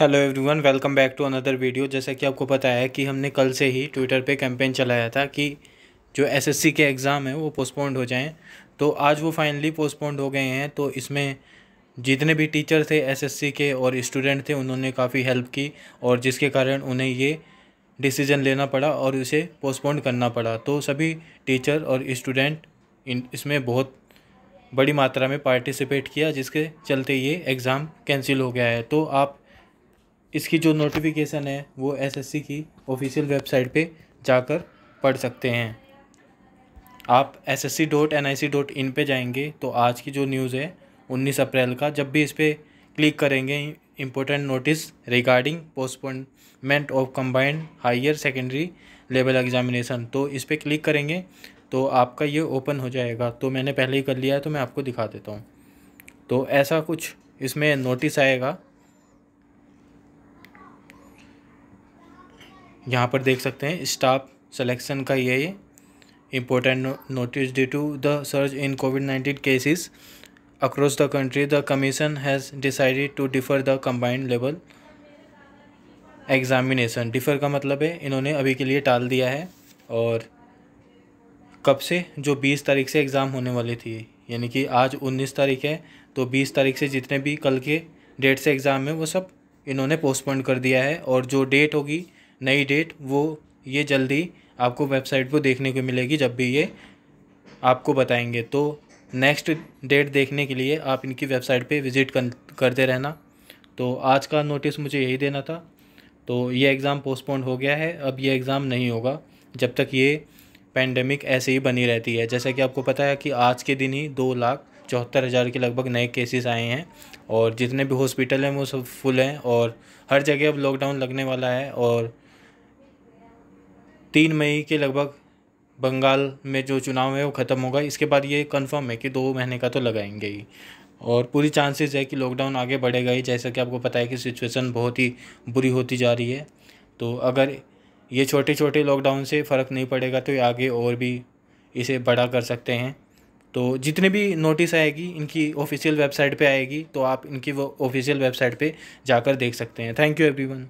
hello everyone welcome back to another video जैसा कि आपको पता है कि हमने कल से ही ट्विटर पे कैंपेन चलाया था कि जो एसएससी के एग्ज़ाम हैं वो पोस्टपोन्ड हो जाएं तो आज वो फाइनली पोस्टपोन्ड हो गए हैं तो इसमें जितने भी टीचर थे एसएससी के और स्टूडेंट थे उन्होंने काफ़ी हेल्प की और जिसके कारण उन्हें ये डिसीज़न लेना पड़ा और उसे पोस्टपोन्ड करना पड़ा तो सभी टीचर और इस्टूडेंट इसमें बहुत बड़ी मात्रा में पार्टिसिपेट किया जिसके चलते ये एग्ज़ाम कैंसिल हो गया है तो आप इसकी जो नोटिफिकेशन है वो एसएससी की ऑफिशियल वेबसाइट पे जाकर पढ़ सकते हैं आप S S C dot N I C dot in पर जाएंगे तो आज की जो न्यूज़ है उन्नीस अप्रैल का जब भी इस पर क्लिक करेंगे important notice regarding postponement of combined higher secondary level examination तो इस पर क्लिक करेंगे तो आपका ये ओपन हो जाएगा तो मैंने पहले ही कर लिया है तो मैं आपको दिखा देता हूँ तो ऐसा कुछ इसमें नोटिस आएगा यहाँ पर देख सकते हैं स्टाफ सेलेक्शन का ये important notice due to the surge in COVID nineteen cases across the country the commission has decided to defer the combined level examination defer का मतलब है इन्होंने अभी के लिए टाल दिया है और कब से जो 20 तारीख से एग्ज़ाम होने वाली थी यानी कि आज 19 तारीख है तो 20 तारीख से जितने भी कल के डेट से एग्ज़ाम है वो सब इन्होंने पोस्टपोन कर दिया है और जो डेट होगी नई डेट वो ये जल्दी आपको वेबसाइट पर देखने को मिलेगी जब भी ये आपको बताएंगे तो नेक्स्ट डेट देखने के लिए आप इनकी वेबसाइट पे विज़िट करते रहना तो आज का नोटिस मुझे यही देना था तो ये एग्ज़ाम पोस्टपोन हो गया है अब ये एग्ज़ाम नहीं होगा जब तक ये पैंडमिक ऐसे ही बनी रहती है जैसा कि आपको पता है कि आज के दिन ही दो लाख चौहत्तर हज़ार के लगभग नए केसेस आए हैं और जितने भी हॉस्पिटल हैं वो सब फुल हैं और हर जगह अब लॉकडाउन लगने वाला है और तीन मई के लगभग बंगाल में जो चुनाव है वो ख़त्म होगा इसके बाद ये कंफर्म है कि दो महीने का तो लगाएंगे ही और पूरी चांसेस है कि लॉकडाउन आगे बढ़ेगा ही जैसा कि आपको पता है कि सिचुएशन बहुत ही बुरी होती जा रही है तो अगर ये छोटे छोटे लॉकडाउन से फ़र्क नहीं पड़ेगा तो ये आगे और भी इसे बड़ा कर सकते हैं तो जितने भी नोटिस आएगी इनकी ऑफिशियल वेबसाइट पे आएगी तो आप इनकी वो ऑफिशियल वेबसाइट पे जाकर देख सकते हैं थैंक यू एवरीवन